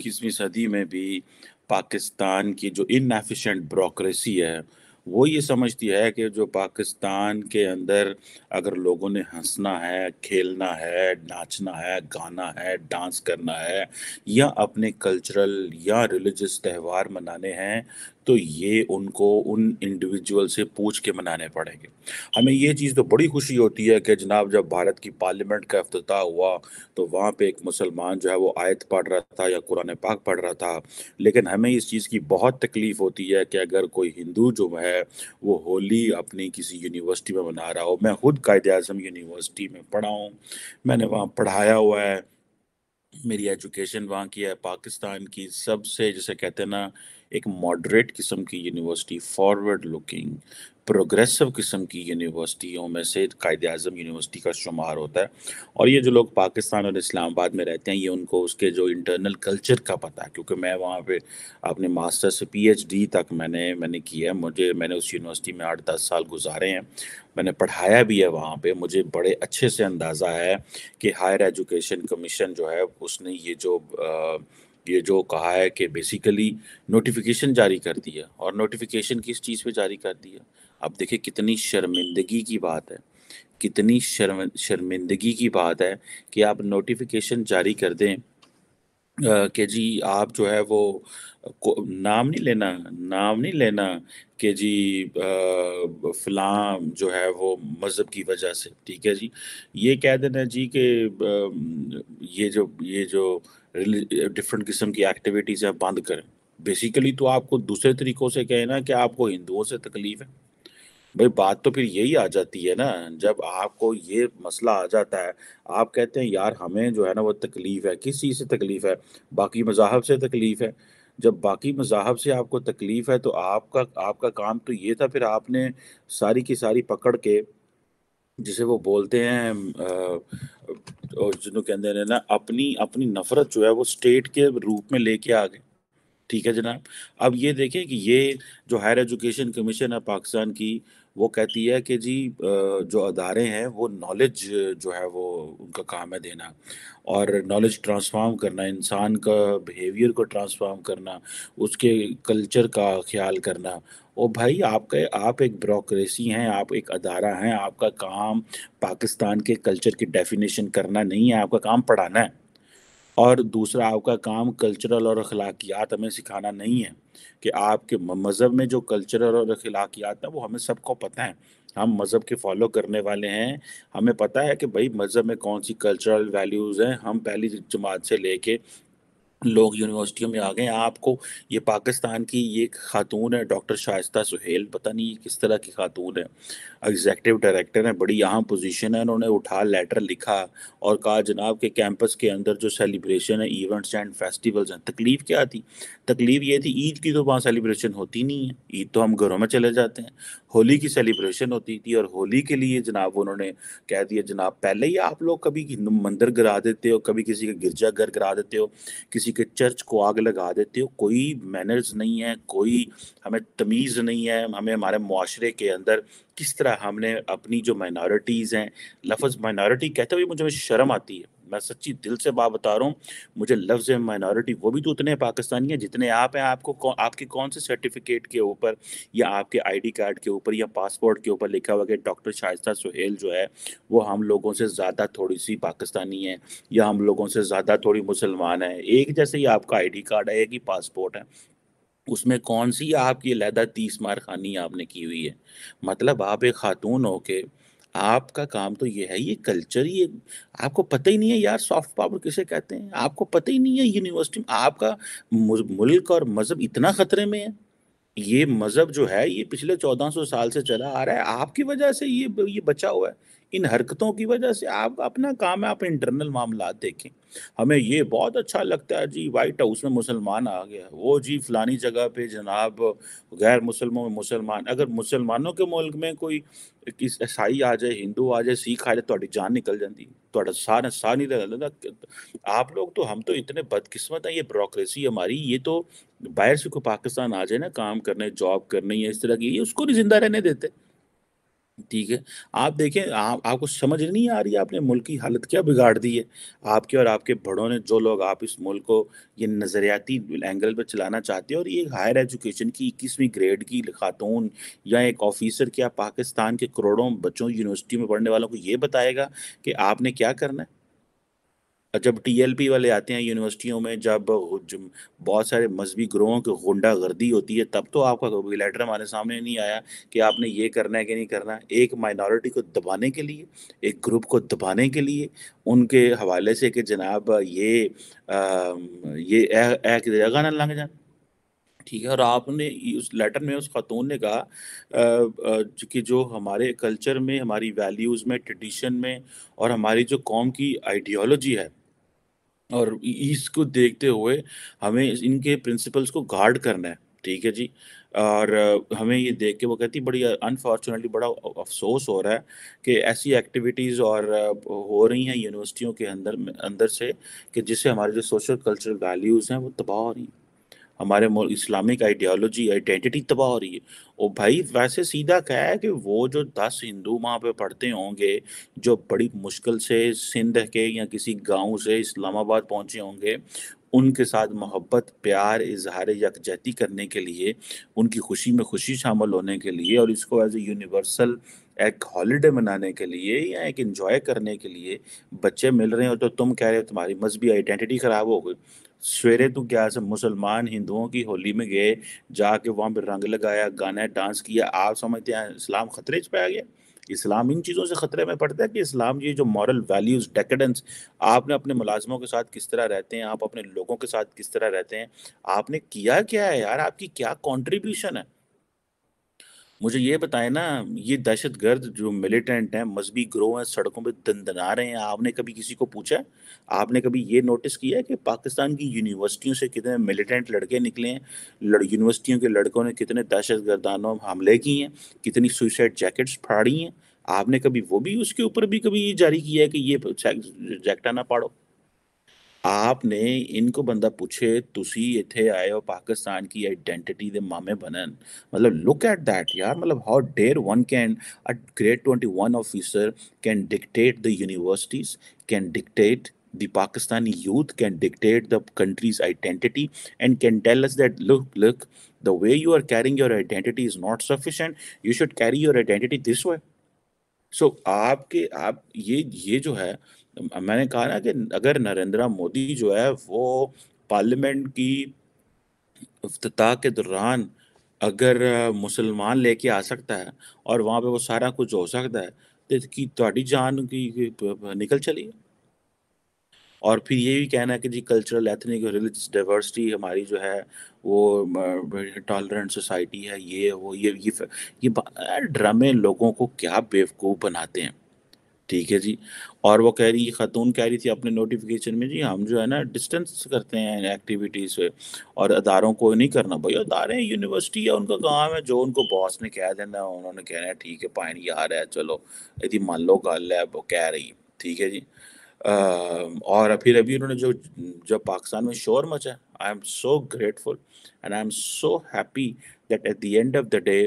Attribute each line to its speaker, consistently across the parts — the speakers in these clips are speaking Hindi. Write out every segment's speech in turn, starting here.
Speaker 1: इक्कीसवीं सदी में भी पाकिस्तान की जो इनएफिशेंट ब्रोक्रेसी है वो ये समझती है कि जो पाकिस्तान के अंदर अगर लोगों ने हंसना है खेलना है नाचना है गाना है डांस करना है या अपने कल्चरल या रिलीजस त्यौहार मनाने हैं तो ये उनको उन इंडिविजुअल से पूछ के मनाने पड़ेंगे हमें ये चीज़ तो बड़ी खुशी होती है कि जनाब जब भारत की पार्लियामेंट का अफ्ताह हुआ तो वहाँ पे एक मुसलमान जो है वो आयत पढ़ रहा था या कुरान पाक पढ़ रहा था लेकिन हमें इस चीज़ की बहुत तकलीफ़ होती है कि अगर कोई हिंदू जो है वो होली अपनी किसी यूनिवर्सिटी में मना रहा हो मैं खुद कायद अजम यूनिवर्सिटी में पढ़ा हूँ मैंने वहाँ पढ़ाया हुआ है मेरी एजुकेशन वहाँ की है पाकिस्तान की सबसे जैसे कहते हैं ना एक मॉडरेट किस्म की यूनिवर्सिटी फॉरवर्ड लुकिंग प्रोग्रेसिव किस्म की यूनिवर्सिटियों में से कायद अजम यूनिवर्सिटी का शुमार होता है और ये जो लोग पाकिस्तान और इस्लामाबाद में रहते हैं ये उनको उसके जो इंटरनल कल्चर का पता है क्योंकि मैं वहाँ पे अपने मास्टर से पीएचडी तक मैंने मैंने किया है मुझे मैंने उस यूनिवर्सिटी में आठ दस साल गुजारे हैं मैंने पढ़ाया भी है वहाँ पर मुझे बड़े अच्छे से अंदाज़ा है कि हायर एजुकेशन कमीशन जो है उसने ये जो आ, ये जो कहा है कि बेसिकली नोटिफिकेशन जारी कर दिया और नोटिफिकेशन किस चीज़ पे जारी कर दिया अब देखिए कितनी शर्मिंदगी की बात है कितनी शर्म शर्मिंदगी की बात है कि आप नोटिफिकेशन जारी कर दें कि जी आप जो है वो को, नाम नहीं लेना नाम नहीं लेना कि जी फलाम जो है वो मज़हब की वजह से ठीक है जी ये कह देना जी कि ये जो ये जो डिफरेंट eh, किस्म की एक्टिविटीज़ हैं बंद करें बेसिकली तो आपको दूसरे तरीकों से कहें ना कि आपको हिंदुओं से तकलीफ है भाई बात तो फिर यही आ जाती है ना जब आपको ये मसला आ जाता है आप कहते हैं यार हमें जो है ना वो तकलीफ़ है किस चीज़ से तकलीफ़ है बाकी मजाहब से तकलीफ़ है जब बाकी मजाहब से आपको तकलीफ़ है तो आपका आपका काम तो ये था फिर आपने सारी की सारी पकड़ के जिसे वो बोलते हैं और जिनको कहते हैं ना अपनी अपनी नफरत जो है वो स्टेट के रूप में लेके आ गए ठीक है जनाब अब ये देखें कि ये जो हायर एजुकेशन कमीशन है पाकिस्तान की वो कहती है कि जी जो अदारे हैं वो नॉलेज जो है वो उनका काम है देना और नॉलेज ट्रांसफार्म करना इंसान का बिहेवियर को ट्रांसफार्म करना उसके कल्चर का ख्याल करना ओ भाई आपके आप एक ब्रोक्रेसी हैं आप एक अदारा हैं आपका काम पाकिस्तान के कल्चर की डेफिनेशन करना नहीं है आपका काम पढ़ाना है और दूसरा आपका काम कल्चरल और अखलाकियात हमें सिखाना नहीं है कि आपके मज़हब में जो कल्चरल और अखलाकियात है वो हमें सबको पता है हम मज़हब के फॉलो करने वाले हैं हमें पता है कि भाई मज़हब में कौन सी कल्चरल वैल्यूज़ हैं हम पहली जमात से लेके लोग यूनिवर्सिटियों में आ गए आपको ये पाकिस्तान की ये खातून है डॉक्टर शाइस्ता सुहेल पता नहीं किस तरह की खातून है एग्जेक्टिव डायरेक्टर है बड़ी यहाँ पोजीशन है उन्होंने उठा लेटर लिखा और कहा जनाब के कैंपस के अंदर जो सेलिब्रेशन है इवेंट्स एंड फेस्टिवल्स हैं तकलीफ़ क्या थी तकलीफ़ ये थी ईद की तो वहाँ सेलिब्रेशन होती नहीं है ईद तो हम घरों में चले जाते हैं होली की सेलिब्रेशन होती थी और होली के लिए जनाब उन्होंने कह दिया जनाब पहले ही आप लोग कभी मंदिर गिरा देते हो कभी किसी का गिरजा घर गिरा देते हो किसी किसी के चर्च को आग लगा देते हो कोई मैनर्स नहीं है कोई हमें तमीज़ नहीं है हमें हमारे माशरे के अंदर किस तरह हमने अपनी जो माइनॉरिटीज़ हैं लफज माइनॉरिटी कहते हुए मुझे शर्म आती है मैं सच्ची दिल से बात बता रहा हूँ मुझे लफ्ज है माइनॉरिटी वो भी तो उतने पाकिस्तानी हैं जितने आप हैं आपको कौ, आपके कौन से सर्टिफिकेट के ऊपर या आपके आईडी कार्ड के ऊपर या पासपोर्ट के ऊपर लिखा हुआ कि डॉक्टर शाइस्ता सुहेल जो है वो हम लोगों से ज़्यादा थोड़ी सी पाकिस्तानी है या हम लोगों से ज़्यादा थोड़ी मुसलमान है एक जैसे ही आपका आई कार्ड है एक ही पासपोर्ट है उसमें कौन सी आपकी लहदा तीस मार खानी आपने की हुई है मतलब आप एक खातून हो के आपका काम तो ये है ये कल्चर ये आपको पता ही नहीं है यार सॉफ्ट पावर किसे कहते हैं आपको पता ही नहीं है यूनिवर्सिटी आपका मुल्क और मज़हब इतना ख़तरे में है ये मज़हब जो है ये पिछले चौदह सौ साल से चला आ रहा है आपकी वजह से ये ये बचा हुआ है इन हरकतों की वजह से आप अपना काम है आप इंटरनल मामला देखें हमें ये बहुत अच्छा लगता है जी वाइट हाउस में मुसलमान आ गया वो जी फलानी जगह पे जनाब गैर मुसलमों में मुसलमान अगर मुसलमानों के मुल्क में कोई ईसाई आ जाए हिंदू आ जाए सिख आ जाए तो जान निकल जाती थोड़ा सार सा नहीं लगता आप लोग तो हम तो इतने बदकिस्मत हैं ये ब्रोक्रेसी हमारी ये तो बाहर से कोई पाकिस्तान आ जाए ना काम करने जॉब करने या इस तरह की ये उसको नहीं जिंदा रहने देते ठीक है आप देखें आप आपको समझ नहीं आ रही आपने मुल्क की हालत क्या बिगाड़ दी है आपके और आपके बड़ों ने जो लोग आप इस मुल्क को ये नज़रियाती एंगल पर चलाना चाहते हैं और ये हायर एजुकेशन की इक्कीसवीं ग्रेड की खातून या एक ऑफिसर क्या पाकिस्तान के करोड़ों बच्चों यूनिवर्सिटी में पढ़ने वालों को ये बताएगा कि आपने क्या करना है जब टीएलपी वाले आते हैं यूनिवर्सिटियों में जब बहुत सारे मजहबी ग्रोहों की गुंडा गर्दी होती है तब तो आपका कोई लेटर हमारे सामने नहीं आया कि आपने ये करना है कि नहीं करना एक माइनॉरिटी को दबाने के लिए एक ग्रुप को दबाने के लिए उनके हवाले से कि जनाब ये आ, ये जगह ना लग जाए ठीक है और आपने उस लेटर में उस खातून ने कहा कि जो हमारे कल्चर में हमारी वैल्यूज़ में ट्रेडिशन में और हमारी जो कौम की आइडियोलॉजी है और इसको देखते हुए हमें इनके प्रिंसिपल्स को गार्ड करना है ठीक है जी और हमें ये देख के वो कहती बड़ी अनफॉर्चुनेटली बड़ा अफसोस हो रहा है कि ऐसी एक्टिविटीज़ और हो रही हैं यूनिवर्सिटियों के अंदर अंदर से कि जिससे हमारे जो सोशल कल्चरल वैल्यूज़ हैं वो तबाह हो रही हैं हमारे इस्लामिक आइडियोलॉजी आइडेंटिटी तबाह हो रही है और भाई वैसे सीधा क्या है कि वो जो दस हिंदू वहाँ पे पढ़ते होंगे जो बड़ी मुश्किल से सिंध के या किसी गांव से इस्लामाबाद पहुँचे होंगे उनके साथ मोहब्बत प्यार इजहार यकजहती करने के लिए उनकी खुशी में खुशी शामिल होने के लिए और इसको एज ए यूनिवर्सल एक हॉलीडे मनाने के लिए या एक इन्जॉय करने के लिए बच्चे मिल रहे हो तो तुम कह रहे हो तुम्हारी मजहबी आइडेंटिटी ख़राब हो गई सवेरे तो क्या से मुसलमान हिंदुओं की होली में गए जाके वहाँ पे रंग लगाया गाना डांस किया आप समझते हैं इस्लाम खतरे पे आ गया इस्लाम इन चीज़ों से ख़तरे में पड़ता है कि इस्लाम ये जो मॉरल वैल्यूज़ डेकेडेंस आपने अपने मुलाजमों के साथ किस तरह रहते हैं आप अपने लोगों के साथ किस तरह रहते हैं आपने किया क्या है यार आपकी क्या कॉन्ट्रीब्यूशन है मुझे ये बताए ना ये दहशत गर्द जो मिलिटेंट हैं मजहबी ग्रो हैं सड़कों पे दंदना रहे हैं आपने कभी किसी को पूछा आपने कभी ये नोटिस किया है कि पाकिस्तान की यूनिवर्सिटियों से कितने मिलिटेंट लड़के निकले हैं यूनिवर्सिटियों के लड़कों ने कितने दहशत गर्दानों हमले किए हैं कितनी सुइसाइड जैकेट्स फाड़ी हैं आपने कभी वो भी उसके ऊपर भी कभी ये जारी किया है कि ये जैकटा ना पाड़ो ਆਪਨੇ ਇਨਕੋ ਬੰਦਾ ਪੁੱਛੇ ਤੁਸੀਂ ਇੱਥੇ ਆਏ ਹੋ ਪਾਕਿਸਤਾਨ ਦੀ ਆਇਡੈਂਟੀਟੀ ਦੇ ਮਾਮੇ ਬਣਨ ਮਤਲਬ ਲੁੱਕ ਐਟ ਥੈਟ ਯਾਰ ਮਤਲਬ how dare one can a grade 21 officer can dictate the universities can dictate the Pakistani youth can dictate the country's identity and can tell us that look, look, the way you are carrying your identity is not sufficient. You should carry your identity this way. So आपके आप ये ये जो है मैंने कहा ना कि अगर नरेंद्र मोदी जो है वो पार्लियामेंट की अफ्ताह के दौरान अगर मुसलमान लेके आ सकता है और वहाँ पे वो सारा कुछ हो सकता है तो कि थोड़ी जान की निकल चली और फिर ये भी कहना है कि जी कल्चरल एथनिक रिलीजियस डाइवर्सिटी हमारी जो है वो टॉलरेंट सोसाइटी है ये वो ये ये, ये ड्रामे लोगों को क्या बेवकूफ़ बनाते हैं ठीक है जी और वो कह रही ख़तून कह रही थी अपने नोटिफिकेशन में जी हम जो है ना डिस्टेंस करते हैं एक्टिविटीज़ पे और अदारों को नहीं करना भाई अदारे यूनिवर्सिटी है उनका काम है जो उनको बॉस ने कह देना उन्होंने कहना है ठीक है पानी रहा है चलो यदि मान लो गल है वो कह रही ठीक है जी आ, और फिर अभी उन्होंने जो जब पाकिस्तान में शोर मचा I am so grateful and I am so happy that at the end of the day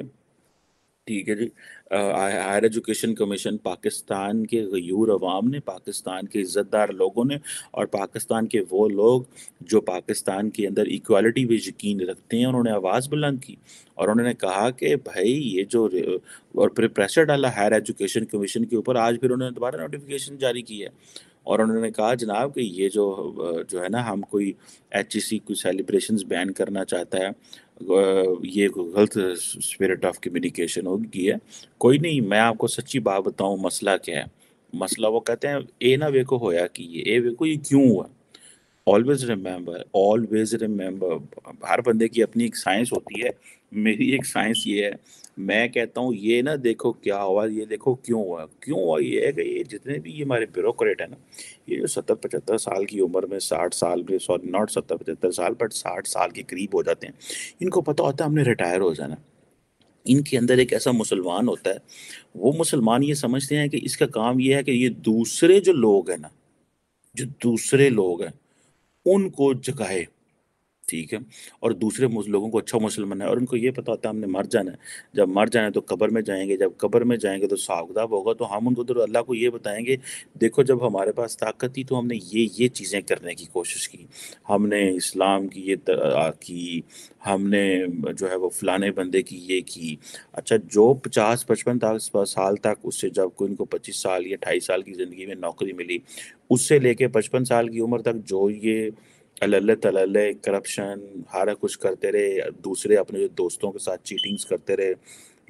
Speaker 1: ठीक है जी हायर एजुकेशन कमीशन पाकिस्तान के गयूर अवाम ने पाकिस्तान के इज़्ज़तदार लोगों ने और पाकिस्तान के वो लोग जो पाकिस्तान के अंदर इक्वालिटी पे यकीन रखते हैं उन्होंने आवाज़ बुलंद की और उन्होंने कहा कि भाई ये जो और फिर प्रेशर डाला हायर एजुकेशन कमीशन के ऊपर आज फिर उन्होंने दोबारा नोटिफिकेशन जारी किया और उन्होंने कहा जनाब कि ये जो जो है ना हम कोई एच ई सी कोई सेलिब्रेशन बैन करना चाहता है ये गलत स्पिरिट ऑफ कम्युनिकेशन होगी है कोई नहीं मैं आपको सच्ची बात बताऊं मसला क्या है मसला वो कहते हैं ए ना वे को होया कि ये ए वे को ये क्यों हुआ ऑलवेज रिमेंबर ऑलवेज रिमेंबर हर बंदे की अपनी एक साइंस होती है मेरी एक साइंस ये है मैं कहता हूँ ये ना देखो क्या हुआ ये देखो क्यों हुआ क्यों हुआ ये है कि ये जितने भी ये हमारे ब्यूरोक्रेट है ना ये जो सत्तर पचहत्तर साल की उम्र में साठ साल में सॉरी नॉट सत्तर पचहत्तर साल बट साठ साल के करीब हो जाते हैं इनको पता होता है हमने रिटायर हो जाना इनके अंदर एक ऐसा मुसलमान होता है वो मुसलमान ये समझते हैं कि इसका काम ये है कि ये दूसरे जो लोग हैं ना जो दूसरे लोग हैं उनको जगाए ठीक है और दूसरे लोगों को अच्छा मुसलमान है और उनको ये पता होता है हमने मर जाना है जब मर जाना है तो कब्र में जाएंगे जब कब्र में जाएंगे तो सागदाब होगा तो हम उनको तो अल्लाह को ये बताएंगे देखो जब हमारे पास ताकत थी तो हमने ये ये चीज़ें करने की कोशिश की हमने इस्लाम की ये की हमने जो है वो फलाने बंदे की ये की अच्छा जो पचास पचपन साल तक उससे जब कोई उनको पच्चीस साल या अठाईस साल की ज़िंदगी में नौकरी मिली उससे लेके पचपन साल की उम्र तक जो ये अल्ले तलल्ले करप्शन हारा कुछ करते रहे दूसरे अपने जो दोस्तों के साथ चीटिंग्स करते रहे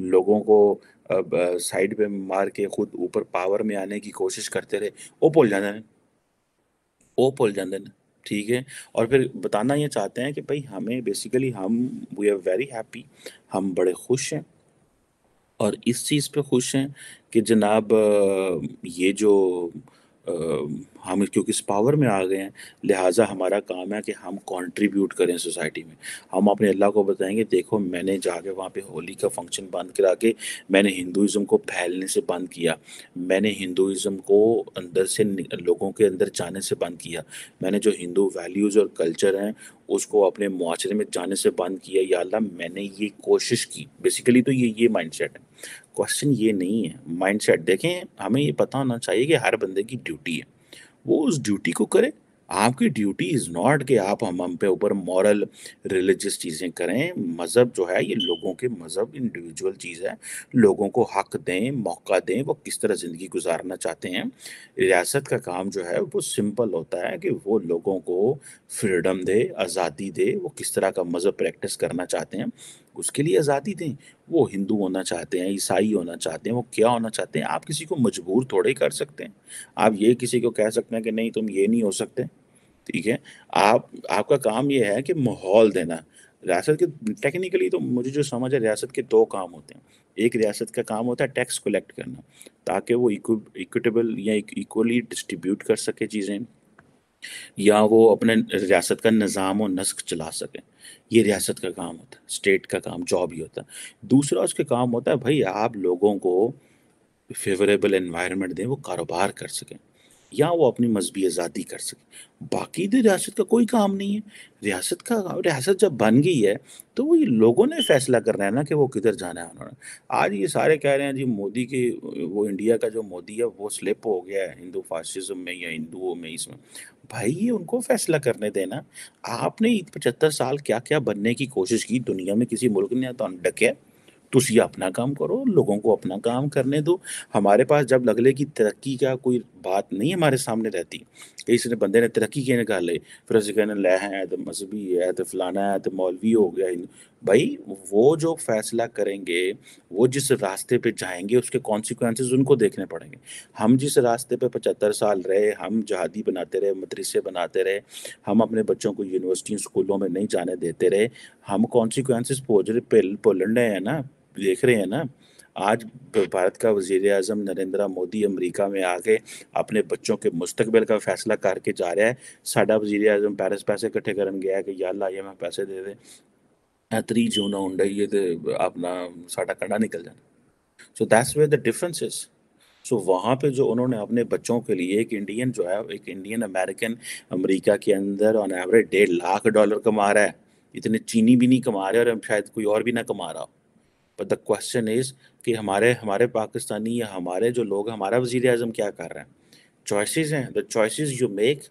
Speaker 1: लोगों को अब साइड पे मार के खुद ऊपर पावर में आने की कोशिश करते रहे वो भूल जाते हैं वो भूल जाते हैं ठीक है और फिर बताना ये चाहते हैं कि भाई हमें बेसिकली हम वी आर वेरी हैप्पी हम बड़े खुश हैं और इस चीज़ पे खुश हैं कि जनाब ये जो हम क्योंकि इस पावर में आ गए हैं लिहाजा हमारा काम है कि हम कंट्रीब्यूट करें सोसाइटी में हम अपने अल्लाह को बताएंगे देखो मैंने जाके वहाँ पे होली का फंक्शन बंद करा के मैंने हिंदुज़म को फैलने से बंद किया मैंने हिंदुज़म को अंदर से लोगों के अंदर जाने से बंद किया मैंने जो हिंदू वैल्यूज़ और कल्चर हैं उसको अपने मुआरे में जाने से बंद किया या अल्लाह मैंने ये कोशिश की बेसिकली तो ये ये माइंड है क्वेश्चन ये नहीं है माइंडसेट देखें हमें ये पता होना चाहिए कि हर बंदे की ड्यूटी है वो उस ड्यूटी को करे आपकी ड्यूटी इज़ नॉट कि आप हम हम पे ऊपर मॉरल रिलीजियस चीज़ें करें मज़हब जो है ये लोगों के मज़हब इंडिविजुअल चीज़ है लोगों को हक दें मौका दें वो किस तरह ज़िंदगी गुजारना चाहते हैं रियासत का काम जो है वो सिंपल होता है कि वो लोगों को फ्रीडम दे आज़ादी दे वो किस तरह का मज़हब प्रैक्टिस करना चाहते हैं उसके लिए आज़ादी दें वो हिंदू होना चाहते हैं ईसाई होना चाहते हैं वो क्या होना चाहते हैं आप किसी को मजबूर थोड़े ही कर सकते हैं आप ये किसी को कह सकते हैं कि नहीं तुम ये नहीं हो सकते ठीक है आप आपका काम ये है कि माहौल देना रियासत के टेक्निकली तो मुझे जो समझ है रियासत के दो काम होते हैं एक रियासत का काम होता है टैक्स कलेक्ट करना ताकि वो इक्विटेबल या इक्वली डिस्ट्रीब्यूट कर सके चीज़ें या वो अपने रियासत का निज़ाम और नस्क चला सकें ये रियासत का काम होता है स्टेट का काम जॉब ही होता है दूसरा उसके काम होता है भाई आप लोगों को फेवरेबल इन्वायरमेंट दें वो कारोबार कर सकें या वो अपनी मजहबी आज़ादी कर सके बाकी तो रियासत का कोई काम नहीं है रियासत का रियासत जब बन गई है तो वो लोगों ने फैसला करना है ना कि वो किधर जाना है उन्होंने आज ये सारे कह रहे हैं जी मोदी के वो इंडिया का जो मोदी है वो स्लिप हो गया है हिंदू फासिज्म में या हिंदुओं में इसमें भाई ये उनको फैसला करने देना आपने पचहत्तर साल क्या क्या बनने की कोशिश की दुनिया में किसी मुल्क ने तो डके तुम अपना काम करो लोगों को अपना काम करने दो हमारे पास जब लगले कि तरक्की का कोई बात नहीं हमारे सामने रहती इसने बंदे ने तरक्की के निकाले फिर उसे कहने लै है तो मजहबी है तो फलाना है तो मौलवी हो गया भाई वो जो फैसला करेंगे वो जिस रास्ते पे जाएंगे उसके कॉन्सिक्वेंस उनको देखने पड़ेंगे हम जिस रास्ते पे पचहत्तर साल रहे हम जहादी बनाते रहे मदरसे बनाते रहे हम अपने बच्चों को यूनिवर्सिटी स्कूलों में नहीं जाने देते रहे हम कॉन्सिक्वेंस पोज पे पोलन रहे हैं ना देख रहे हैं ना आज भारत का वजीर अजम नरेंद्र मोदी अमरीका में आके अपने बच्चों के मुस्तबिल का फैसला करके जा रहा है साडा वजीर अजम पैरिस पैसे इकट्ठे कर गया कि यार लाइए मैं पैसे दे दे त्री जून है तो अपना साढ़ा कंडा निकल जाना so that's way the difference is so वहाँ पे जो उन्होंने अपने बच्चों के लिए एक इंडियन जो है एक इंडियन अमेरिकन अमेरिका के अंदर ऑन एवरेज डेढ़ लाख डॉलर कमा रहा है इतने चीनी भी नहीं कमा रहे और शायद कोई और भी ना कमा रहा हो बट द क्वेश्चन इज़ कि हमारे हमारे पाकिस्तानी या हमारे जो लोग हमारा वजीर अजम क्या कर रहे हैं चॉइसिस हैं the choice you make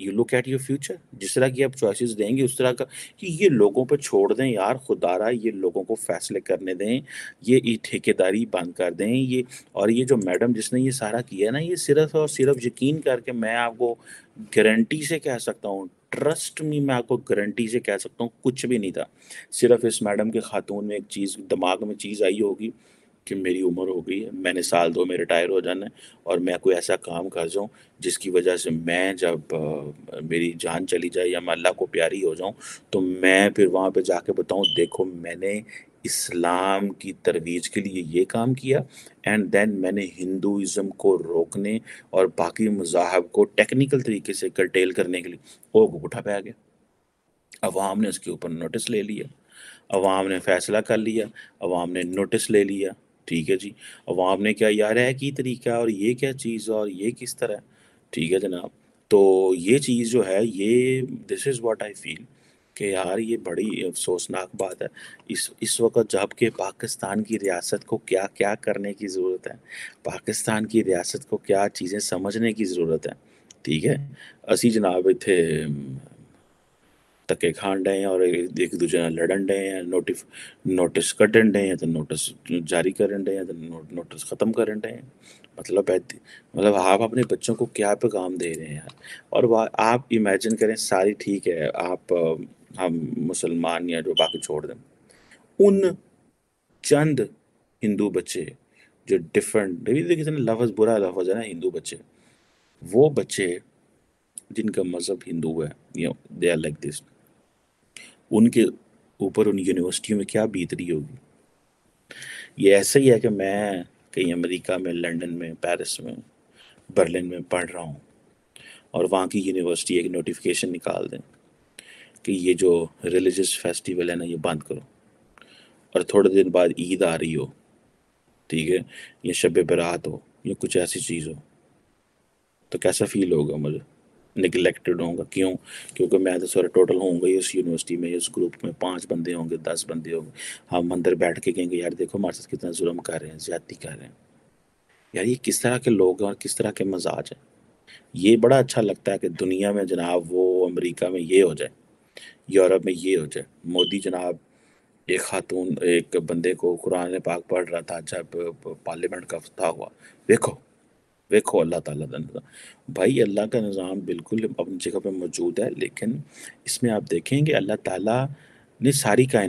Speaker 1: you look at your future जिस तरह की आप चॉइसिस देंगे उस तरह का कि ये लोगों पर छोड़ दें यार खुदारा ये लोगों को फैसले करने दें ये ठेकेदारी बंद कर दें ये और ये जो मैडम जिसने ये सारा किया ना ये सिर्फ और सिर्फ यकीन करके मैं आपको गारंटी से कह सकता हूँ ट्रस्ट मी मैं आपको गारंटी से कह सकता हूँ कुछ भी नहीं था सिर्फ इस मैडम के खातून में एक चीज़ दिमाग में चीज़ आई होगी कि मेरी उम्र हो गई है मैंने साल दो में रिटायर हो जाना है और मैं कोई ऐसा काम कर जाऊँ जिसकी वजह से मैं जब आ, मेरी जान चली जाए या मैं अल्लाह को प्यारी हो जाऊँ तो मैं फिर वहाँ पे जाके बताऊँ देखो मैंने इस्लाम की तरवीज के लिए ये काम किया एंड देन मैंने हिंदुज़म को रोकने और बाकी मजाहब को टेक्निकल तरीके से कर्टेल करने के लिए वो गुठा पाया गया अवाम ने उसके ऊपर नोटिस ले लिया अवाम ने फैसला कर लिया अवाम ने नोटिस ले लिया ठीक है जी अवाम ने क्या यार है कि तरीका और ये क्या चीज़ है और ये किस तरह ठीक है जनाब तो ये चीज़ जो है ये this is what I feel कि यार ये बड़ी अफसोसनाक बात है इस इस वक्त जबकि पाकिस्तान की रियासत को क्या क्या करने की ज़रूरत है पाकिस्तान की रियासत को क्या चीज़ें समझने की ज़रूरत है ठीक है असी जनाब इतने ਧੱਕੇ ਖਾਣ ਡਏ ਔਰ ਇੱਕ ਦੂਜੇ ਨਾਲ ਲੜਨ ਡਏ नोटिस ਨੋਟਿਸ ਨੋਟਿਸ नोटिस ਡਏ ਆ ਤੇ ਨੋਟਿਸ ਜਾਰੀ ਕਰਨ ਡਏ ਆ ਤੇ ਨੋਟਿਸ ਖਤਮ ਕਰਨ ਡਏ ਆ मतलब मतलब आप अपने बच्चों को क्या पैगाम दे रहे हैं यार और आप इमेजिन करें सारी ठीक है आप हम मुसलमान या जो बाकी छोड़ दें उन चंद हिंदू बच्चे जो डिफरेंट किसी ने लफज बुरा लफज है ना हिंदू बच्चे वो बच्चे जिनका मज़हब हिंदू है या दे आर लाइक दिस उनके ऊपर उन यूनिवर्सिटियों में क्या बीत रही होगी ये ऐसा ही है कि मैं कहीं अमेरिका में लंदन में पेरिस में बर्लिन में पढ़ रहा हूँ और वहाँ की यूनिवर्सिटी एक नोटिफिकेशन निकाल दें कि ये जो रिलीजियस फेस्टिवल है ना ये बंद करो और थोड़े दिन बाद ईद आ रही हो ठीक है या शब बरात हो या कुछ ऐसी चीज़ हो तो कैसा फील होगा मुझे निगलेक्टेड होगा क्यों क्योंकि मैं तो सारे टोटल होंगे ही उस यूनिवर्सिटी में उस ग्रुप में पाँच बंदे होंगे दस बंदे होंगे हम अंदर बैठ के कहेंगे यार देखो हमारे साथ कितना जुल्म कर रहे हैं ज्यादती कर रहे हैं यार ये किस तरह के लोग हैं और किस तरह के मजाज हैं ये बड़ा अच्छा लगता है कि दुनिया में जनाब वो अमरीका में ये हो जाए यूरोप में ये हो जाए मोदी जनाब एक खातून एक बंदे को कुरान पाक पढ़ रहा था जब पार्लियामेंट का फतह हुआ देखो देखो अल्लाह ताला का निज़ाम भाई अल्लाह का निज़ाम बिल्कुल अपनी जगह पे मौजूद है लेकिन इसमें आप देखेंगे अल्लाह ताला ने सारी कायन